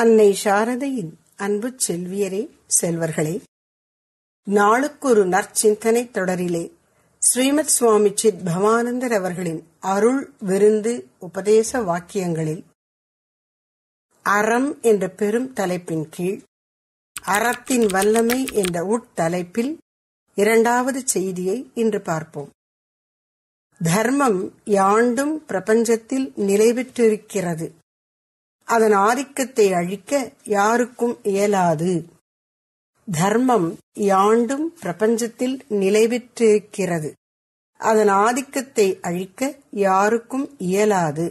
அன்னை சாரதையின் அன்பு செல்வியரே செல்வர்களே நாளுக்கொரு நற்சிந்தனை தொடரிலே ஸ்ரீமத் சுவாமி சித் பவானந்தர் அவர்களின் அருள் விருந்து உபதேச வாக்கியங்களில் அறம் என்ற பெரும் தலைப்பின் கீழ் அறத்தின் வல்லமை என்ற உட்தலைப்பில் இரண்டாவது செய்தியை இன்று பார்ப்போம் தர்மம் யாண்டும் பிரபஞ்சத்தில் நிலை பெற்றிருக்கிறது அதன் ஆதிக்கத்தை அழிக்க யாருக்கும் இயலாது தர்மம் யாண்டும் பிரபஞ்சத்தில் பெற்றிருக்கிறது அதன் ஆதிக்கத்தை அழிக்க யாருக்கும் இயலாது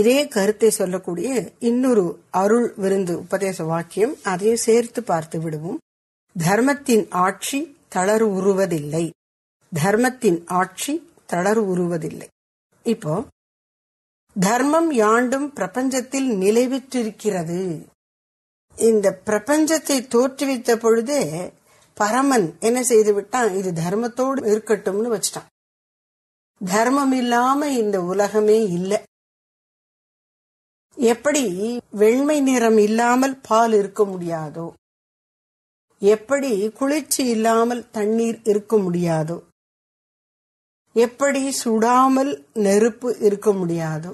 இதே கருத்தை சொல்லக்கூடிய இன்னொரு அருள் விருந்து உபதேச வாக்கியம் அதையும் சேர்த்து பார்த்து விடுவோம் தர்மத்தின் ஆட்சி தளர்வுறுவதில்லை தர்மத்தின் ஆட்சி தளர்வுறுவதில்லை இப்போ தர்மம் யாண்டும் பிரபஞ்சத்தில் பெற்றிருக்கிறது இந்த பிரபஞ்சத்தை தோற்றுவித்த பொழுதே பரமன் என்ன செய்து விட்டான் இது தர்மத்தோடு இருக்கட்டும்னு வச்சிட்டான் தர்மம் இல்லாம இந்த உலகமே இல்லை எப்படி வெண்மை நிறம் இல்லாமல் பால் இருக்க முடியாதோ எப்படி குளிர்ச்சி இல்லாமல் தண்ணீர் இருக்க முடியாதோ எப்படி சுடாமல் நெருப்பு இருக்க முடியாதோ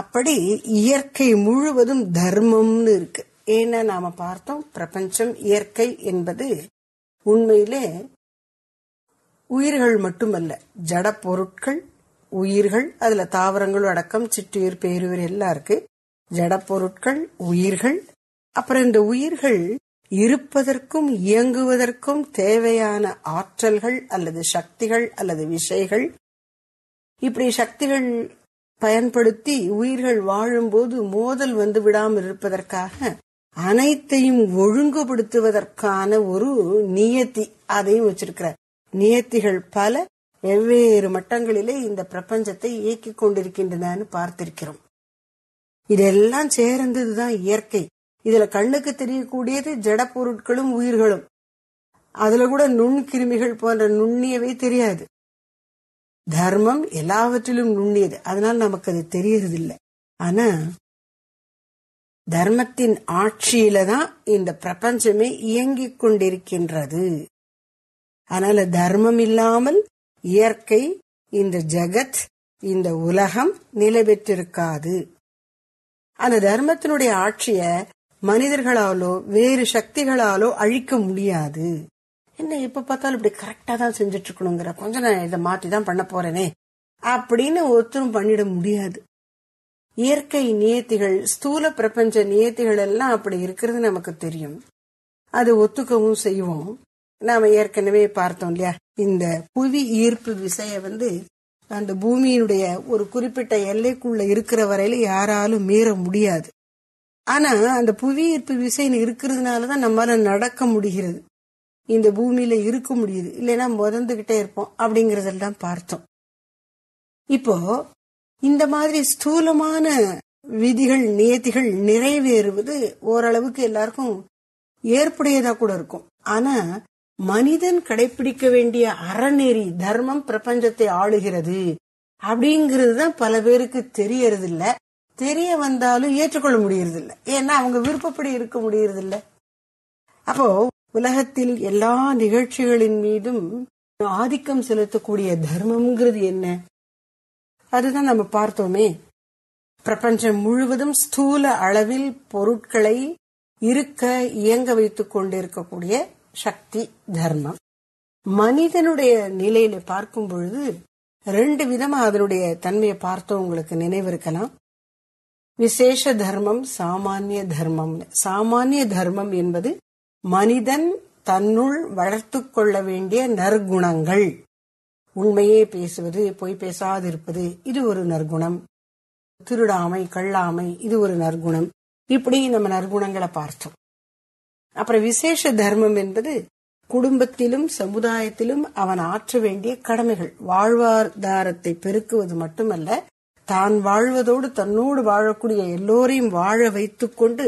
அப்படி இயற்கை முழுவதும் தர்மம்னு இருக்கு ஏன்னா நாம பார்த்தோம் பிரபஞ்சம் இயற்கை என்பது உண்மையிலே உயிர்கள் மட்டுமல்ல ஜட பொருட்கள் உயிர்கள் அதுல தாவரங்களும் அடக்கம் சிற்றுயிர் பேருவர் எல்லாம் இருக்கு ஜட பொருட்கள் உயிர்கள் அப்புறம் இந்த உயிர்கள் இருப்பதற்கும் இயங்குவதற்கும் தேவையான ஆற்றல்கள் அல்லது சக்திகள் அல்லது விஷைகள் இப்படி சக்திகள் பயன்படுத்தி உயிர்கள் வாழும்போது மோதல் வந்து விடாமல் இருப்பதற்காக அனைத்தையும் ஒழுங்குபடுத்துவதற்கான ஒரு நியத்தி அதையும் வச்சிருக்கிறார் நியத்திகள் பல வெவ்வேறு மட்டங்களிலே இந்த பிரபஞ்சத்தை இயக்கிக் கொண்டிருக்கின்றன பார்த்திருக்கிறோம் இதெல்லாம் சேர்ந்ததுதான் இயற்கை இதுல கண்ணுக்கு தெரியக்கூடியது ஜட பொருட்களும் உயிர்களும் அதுல கூட நுண் கிருமிகள் போன்ற நுண்ணியவை தெரியாது தர்மம் எல்லாவற்றிலும் நுண்ணியது அதனால நமக்கு அது இல்லை ஆனா தர்மத்தின் ஆட்சியில தான் இந்த பிரபஞ்சமே இயங்கிக் கொண்டிருக்கின்றது அதனால தர்மம் இல்லாமல் இயற்கை இந்த ஜகத் இந்த உலகம் நிலை பெற்றிருக்காது அந்த தர்மத்தினுடைய ஆட்சிய மனிதர்களாலோ வேறு சக்திகளாலோ அழிக்க முடியாது என்ன இப்ப பார்த்தாலும் இப்படி கரெக்டா தான் செஞ்சுட்டு இருக்கணுங்கிற கொஞ்சம் நான் இதை மாத்தி தான் பண்ண போறேனே அப்படின்னு ஒருத்தரும் பண்ணிட முடியாது இயற்கை நியத்திகள் ஸ்தூல பிரபஞ்ச நியத்திகள் எல்லாம் அப்படி இருக்கிறது நமக்கு தெரியும் அது ஒத்துக்கவும் செய்வோம் நாம ஏற்கனவே பார்த்தோம் இல்லையா இந்த புவி ஈர்ப்பு விசைய வந்து அந்த பூமியினுடைய ஒரு குறிப்பிட்ட எல்லைக்குள்ள இருக்கிற வரையில யாராலும் மீற முடியாது ஆனா அந்த புவி ஈர்ப்பு விசைன்னு இருக்கிறதுனாலதான் நம்மளால நடக்க முடிகிறது இந்த பூமியில இருக்க முடியுது இல்லைன்னா முதந்துகிட்டே இருப்போம் அப்படிங்கறதெல்லாம் பார்த்தோம் இப்போ இந்த மாதிரி ஸ்தூலமான விதிகள் நியத்திகள் நிறைவேறுவது ஓரளவுக்கு எல்லாருக்கும் ஏற்புடையதா கூட இருக்கும் ஆனா மனிதன் கடைபிடிக்க வேண்டிய அறநெறி தர்மம் பிரபஞ்சத்தை ஆளுகிறது அப்படிங்கிறது தான் பல பேருக்கு தெரியறது இல்ல தெரிய வந்தாலும் ஏற்றுக்கொள்ள முடியறதில்ல ஏன்னா அவங்க விருப்பப்படி இருக்க முடியறதில்ல அப்போ உலகத்தில் எல்லா நிகழ்ச்சிகளின் மீதும் ஆதிக்கம் செலுத்தக்கூடிய தர்மம்ங்கிறது என்ன அதுதான் நம்ம பார்த்தோமே பிரபஞ்சம் முழுவதும் ஸ்தூல அளவில் பொருட்களை இருக்க இயங்க வைத்துக் கொண்டிருக்கக்கூடிய சக்தி தர்மம் மனிதனுடைய நிலையில பார்க்கும் பொழுது ரெண்டு விதமா அதனுடைய தன்மையை பார்த்தோம் உங்களுக்கு நினைவு இருக்கலாம் விசேஷ தர்மம் சாமானிய தர்மம் சாமானிய தர்மம் என்பது மனிதன் தன்னுள் வளர்த்து கொள்ள வேண்டிய நற்குணங்கள் உண்மையே பேசுவது பொய் பேசாதிருப்பது இது ஒரு நற்குணம் திருடாமை கள்ளாமை இது ஒரு நற்குணம் இப்படி நம்ம நற்குணங்களை பார்த்தோம் அப்புறம் விசேஷ தர்மம் என்பது குடும்பத்திலும் சமுதாயத்திலும் அவன் ஆற்ற வேண்டிய கடமைகள் வாழ்வாதாரத்தை பெருக்குவது மட்டுமல்ல தான் வாழ்வதோடு தன்னோடு வாழக்கூடிய எல்லோரையும் வாழ வைத்துக்கொண்டு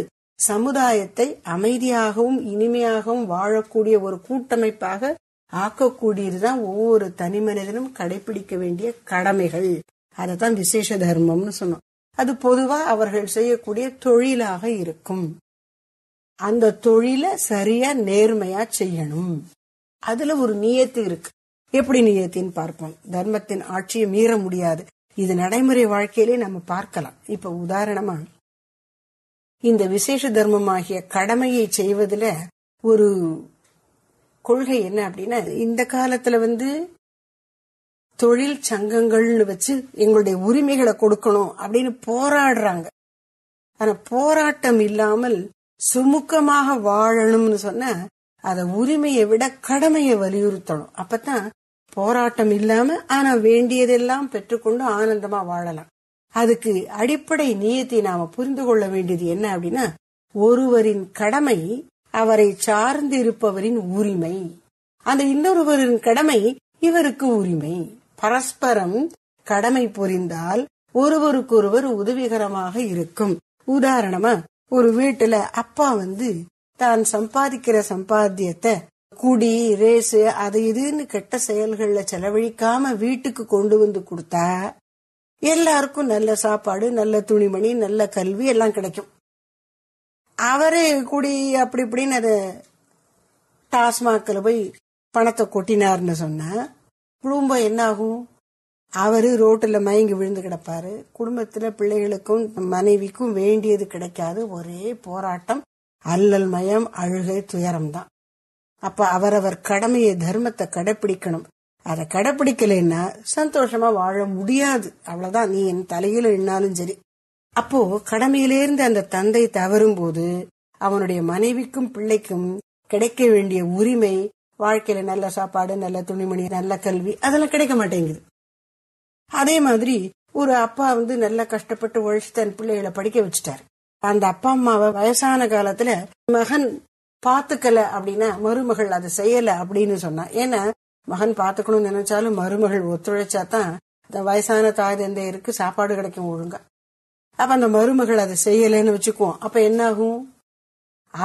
சமுதாயத்தை அமைதியாகவும் இனிமையாகவும் வாழக்கூடிய ஒரு கூட்டமைப்பாக ஆக்கக்கூடியதுதான் ஒவ்வொரு தனி மனிதனும் கடைபிடிக்க வேண்டிய கடமைகள் அதைத்தான் விசேஷ தர்மம்னு சொன்னோம் அது பொதுவா அவர்கள் செய்யக்கூடிய தொழிலாக இருக்கும் அந்த தொழிலை சரியா நேர்மையா செய்யணும் அதுல ஒரு நியத்து இருக்கு எப்படி நியத்தின்னு பார்ப்போம் தர்மத்தின் ஆட்சியை மீற முடியாது இது நடைமுறை வாழ்க்கையிலே நம்ம பார்க்கலாம் இப்ப உதாரணமா இந்த விசேஷ தர்மமாகிய கடமையை செய்வதில் ஒரு கொள்கை என்ன அப்படின்னா இந்த காலத்துல வந்து தொழில் சங்கங்கள்னு வச்சு எங்களுடைய உரிமைகளை கொடுக்கணும் அப்படின்னு போராடுறாங்க ஆனா போராட்டம் இல்லாமல் சுமுக்கமாக வாழணும்னு சொன்ன அத உரிமையை விட கடமையை வலியுறுத்தணும் அப்பதான் போராட்டம் இல்லாம ஆனா வேண்டியதெல்லாம் பெற்றுக்கொண்டு ஆனந்தமா வாழலாம் அதுக்கு அடிப்படை நீயத்தை நாம புரிந்து கொள்ள வேண்டியது என்ன அப்படின்னா ஒருவரின் கடமை அவரை சார்ந்து இருப்பவரின் உரிமை அந்த இன்னொருவரின் கடமை இவருக்கு உரிமை பரஸ்பரம் கடமை புரிந்தால் ஒருவருக்கொருவர் உதவிகரமாக இருக்கும் உதாரணமா ஒரு வீட்டுல அப்பா வந்து தான் சம்பாதிக்கிற சம்பாத்தியத்தை குடி ரேசு அது இதுன்னு கெட்ட செயல்கள்ல செலவழிக்காம வீட்டுக்கு கொண்டு வந்து கொடுத்தா எல்லாருக்கும் நல்ல சாப்பாடு நல்ல துணிமணி நல்ல கல்வி எல்லாம் கிடைக்கும் அவரே கூடி அப்படி இப்படின்னு அது டாஸ்மாக்ல போய் பணத்தை கொட்டினார்னு சொன்ன குடும்பம் என்ன ஆகும் அவரு ரோட்டில் மயங்கி விழுந்து கிடப்பாரு குடும்பத்தில் பிள்ளைகளுக்கும் மனைவிக்கும் வேண்டியது கிடைக்காது ஒரே போராட்டம் அல்லல் மயம் அழுகை துயரம் தான் அப்ப அவரவர் கடமையை தர்மத்தை கடைபிடிக்கணும் அதை கடைப்பிடிக்கலைன்னா சந்தோஷமா வாழ முடியாது அவ்வளவுதான் நீ என் தலையில எண்ணாலும் சரி அப்போ கடமையிலேருந்து அந்த தந்தை தவறும் போது அவனுடைய மனைவிக்கும் பிள்ளைக்கும் கிடைக்க வேண்டிய உரிமை வாழ்க்கையில நல்ல சாப்பாடு நல்ல துணிமணி நல்ல கல்வி அதெல்லாம் கிடைக்க மாட்டேங்குது அதே மாதிரி ஒரு அப்பா வந்து நல்லா கஷ்டப்பட்டு உழைச்சு தன் பிள்ளைகளை படிக்க வச்சுட்டாரு அந்த அப்பா அம்மாவை வயசான காலத்துல மகன் பாத்துக்கல அப்படின்னா மருமகள் அதை செய்யல அப்படின்னு சொன்னா ஏன்னா மகன் பாத்துக்கணும்னு நினைச்சாலும் மருமகள் ஒத்துழைச்சா தான் இந்த வயசான தாய் தந்தையருக்கு சாப்பாடு கிடைக்கும் ஒழுங்கா அப்ப அந்த மருமகள் அதை செய்யலைன்னு வச்சுக்குவோம் அப்ப என்னாகும்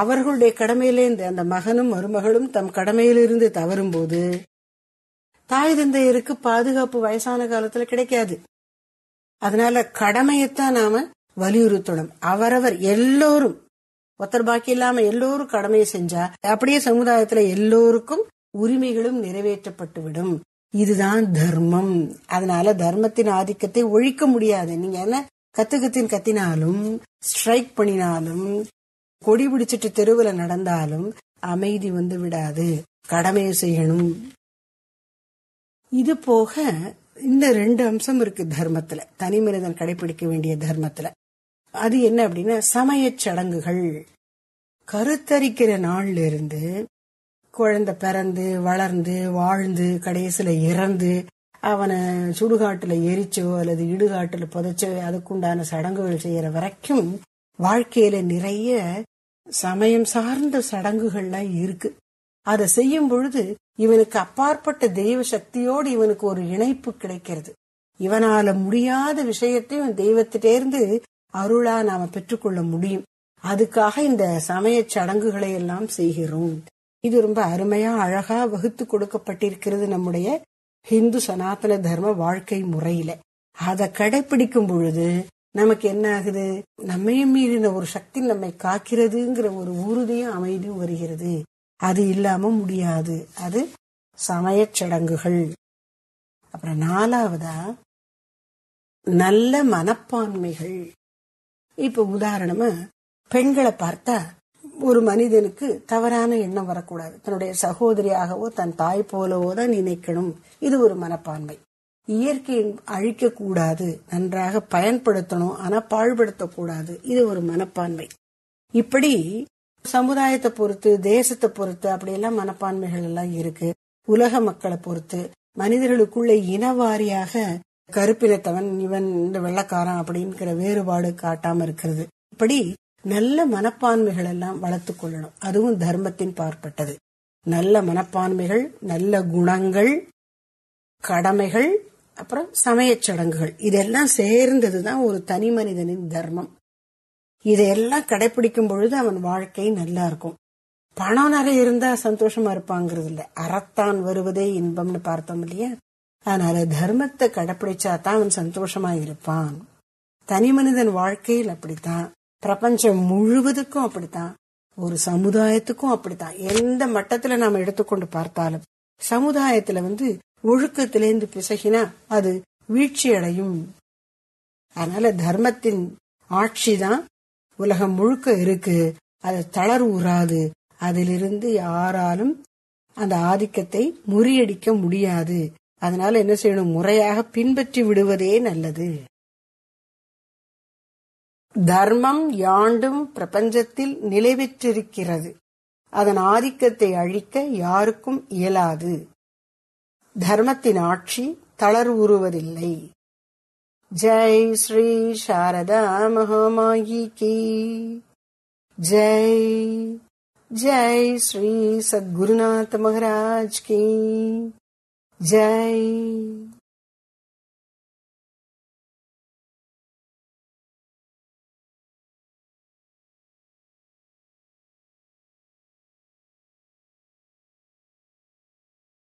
அவர்களுடைய அவர்களுடைய கடமையிலேருந்து அந்த மகனும் மருமகளும் தம் கடமையிலிருந்து தவறும் போது தாய் தந்தையருக்கு பாதுகாப்பு வயசான காலத்துல கிடைக்காது அதனால கடமையைத்தான் நாம வலியுறுத்தணும் அவரவர் எல்லோரும் ஒத்தர் பாக்கி இல்லாம எல்லோரும் கடமையை செஞ்சா அப்படியே சமுதாயத்துல எல்லோருக்கும் உரிமைகளும் நிறைவேற்றப்பட்டுவிடும் இதுதான் தர்மம் அதனால தர்மத்தின் ஆதிக்கத்தை ஒழிக்க முடியாது நீங்க என்ன கத்துக்கத்தின் கத்தினாலும் ஸ்ட்ரைக் பண்ணினாலும் கொடி பிடிச்சிட்டு தெருவில் நடந்தாலும் அமைதி வந்து விடாது கடமையை செய்யணும் இது போக இந்த ரெண்டு அம்சம் இருக்கு தர்மத்துல தனி மனிதன் கடைபிடிக்க வேண்டிய தர்மத்துல அது என்ன அப்படின்னா சமய சடங்குகள் கருத்தரிக்கிற நாள்ல இருந்து குழந்தை பிறந்து வளர்ந்து வாழ்ந்து கடைசில இறந்து அவனை சுடுகாட்டுல எரிச்சோ அல்லது இடுகாட்டுல புதைச்சோ அதுக்குண்டான சடங்குகள் செய்யற வரைக்கும் வாழ்க்கையில நிறைய சமயம் சார்ந்த சடங்குகள்லாம் இருக்கு அதை செய்யும் பொழுது இவனுக்கு அப்பாற்பட்ட தெய்வ சக்தியோடு இவனுக்கு ஒரு இணைப்பு கிடைக்கிறது இவனால முடியாத விஷயத்தையும் தெய்வத்திட்டேருந்து அருளா நாம பெற்றுக்கொள்ள முடியும் அதுக்காக இந்த சமய சடங்குகளை எல்லாம் செய்கிறோம் இது ரொம்ப அருமையா அழகா வகுத்து கொடுக்கப்பட்டிருக்கிறது நம்முடைய ஹிந்து சனாதன தர்ம வாழ்க்கை முறையில அதை கடைபிடிக்கும் பொழுது நமக்கு என்ன ஆகுது நம்மையே மீறின ஒரு சக்தி நம்மை காக்கிறதுங்கிற ஒரு உறுதியும் அமைதியும் வருகிறது அது இல்லாம முடியாது அது சமய சடங்குகள் அப்புறம் நாலாவதா நல்ல மனப்பான்மைகள் இப்ப உதாரணமா பெண்களை பார்த்தா ஒரு மனிதனுக்கு தவறான எண்ணம் வரக்கூடாது தன்னுடைய சகோதரியாகவோ தன் தாய் போலவோ தான் நினைக்கணும் இது ஒரு மனப்பான்மை இயற்கையை அழிக்க கூடாது நன்றாக பயன்படுத்தணும் ஆனா பாழ்படுத்தக்கூடாது இது ஒரு மனப்பான்மை இப்படி சமுதாயத்தை பொறுத்து தேசத்தை பொறுத்து அப்படியெல்லாம் மனப்பான்மைகள் எல்லாம் இருக்கு உலக மக்களை பொறுத்து மனிதர்களுக்குள்ள இனவாரியாக கருப்பினத்தவன் இவன் இந்த வெள்ளக்காரன் அப்படிங்கிற வேறுபாடு காட்டாம இருக்கிறது இப்படி நல்ல மனப்பான்மைகள் எல்லாம் வளர்த்து கொள்ளணும் அதுவும் தர்மத்தின் பார்ப்பட்டது நல்ல மனப்பான்மைகள் நல்ல குணங்கள் கடமைகள் அப்புறம் சமயச் சடங்குகள் இதெல்லாம் சேர்ந்தது தான் ஒரு தனி மனிதனின் தர்மம் இதையெல்லாம் கடைபிடிக்கும் பொழுது அவன் வாழ்க்கை நல்லா இருக்கும் பணம் நிறைய இருந்தா சந்தோஷமா இருப்பாங்கிறது இல்லை அறத்தான் வருவதே இன்பம்னு பார்த்தோம் இல்லையா அதனால தர்மத்தை கடைபிடிச்சா தான் அவன் சந்தோஷமா இருப்பான் தனி மனிதன் வாழ்க்கையில் அப்படித்தான் பிரபஞ்சம் முழுவதுக்கும் அப்படித்தான் ஒரு சமுதாயத்துக்கும் அப்படித்தான் எந்த மட்டத்துல நாம எடுத்துக்கொண்டு பார்த்தாலும் சமுதாயத்துல வந்து ஒழுக்கத்திலேருந்து பிசகினா அது வீழ்ச்சி அடையும் அதனால தர்மத்தின் ஆட்சி தான் உலகம் முழுக்க இருக்கு அது தளர்வுறாது அதிலிருந்து யாராலும் அந்த ஆதிக்கத்தை முறியடிக்க முடியாது அதனால என்ன செய்யணும் முறையாக பின்பற்றி விடுவதே நல்லது தர்மம் யாண்டும் பிரபஞ்சத்தில் நிலைவிற்றிருக்கிறது அதன் ஆதிக்கத்தை அழிக்க யாருக்கும் இயலாது தர்மத்தின் ஆட்சி தளர்வுறுவதில்லை ஜெய் ஸ்ரீ சாரதா மகாமாயி கே ஜெய் ஜெய் ஸ்ரீ சத்குருநாத் மகராஜ் கே ஜெய்